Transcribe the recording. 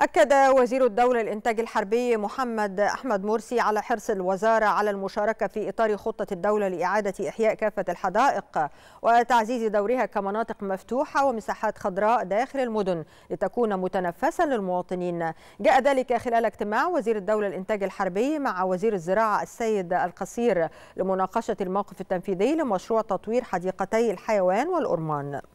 أكد وزير الدولة الإنتاج الحربي محمد أحمد مرسي على حرص الوزارة على المشاركة في إطار خطة الدولة لإعادة إحياء كافة الحدائق وتعزيز دورها كمناطق مفتوحة ومساحات خضراء داخل المدن لتكون متنفسا للمواطنين جاء ذلك خلال اجتماع وزير الدولة الإنتاج الحربي مع وزير الزراعة السيد القصير لمناقشة الموقف التنفيذي لمشروع تطوير حديقتي الحيوان والأرمان